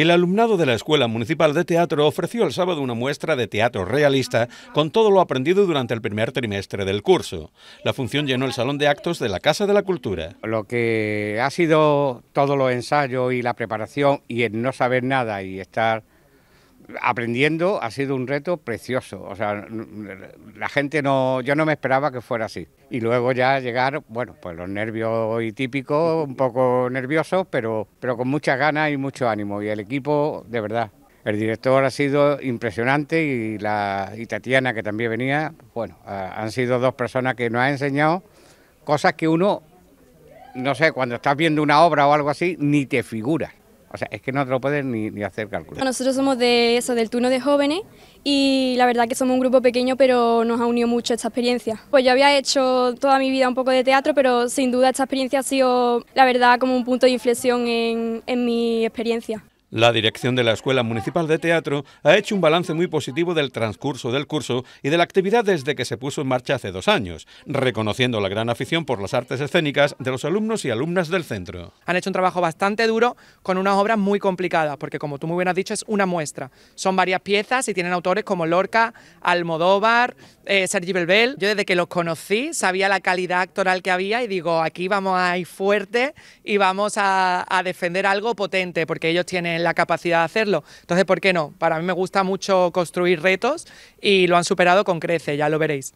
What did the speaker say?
El alumnado de la Escuela Municipal de Teatro ofreció el sábado una muestra de teatro realista con todo lo aprendido durante el primer trimestre del curso. La función llenó el salón de actos de la Casa de la Cultura. Lo que ha sido todos los ensayos y la preparación y el no saber nada y estar aprendiendo ha sido un reto precioso. O sea, la gente no, yo no me esperaba que fuera así. Y luego ya llegar, bueno, pues los nervios y típicos, un poco nerviosos, pero, pero con muchas ganas y mucho ánimo. Y el equipo, de verdad. El director ha sido impresionante y, la, y Tatiana, que también venía, bueno, han sido dos personas que nos han enseñado cosas que uno, no sé, cuando estás viendo una obra o algo así, ni te figuras. O sea, es que no te lo puedes ni, hacer cálculo. Nosotros somos de eso, del turno de jóvenes y la verdad que somos un grupo pequeño, pero nos ha unido mucho esta experiencia. Pues yo había hecho toda mi vida un poco de teatro, pero sin duda esta experiencia ha sido, la verdad, como un punto de inflexión en, en mi experiencia. La dirección de la Escuela Municipal de Teatro ha hecho un balance muy positivo del transcurso del curso y de la actividad desde que se puso en marcha hace dos años, reconociendo la gran afición por las artes escénicas de los alumnos y alumnas del centro. Han hecho un trabajo bastante duro con unas obras muy complicadas, porque como tú muy bien has dicho, es una muestra. Son varias piezas y tienen autores como Lorca, Almodóvar, eh, Sergi Belbel. Yo desde que los conocí sabía la calidad actoral que había y digo, aquí vamos a ir fuerte y vamos a defender algo potente, porque ellos tienen la capacidad de hacerlo. Entonces, ¿por qué no? Para mí me gusta mucho construir retos y lo han superado con crece, ya lo veréis.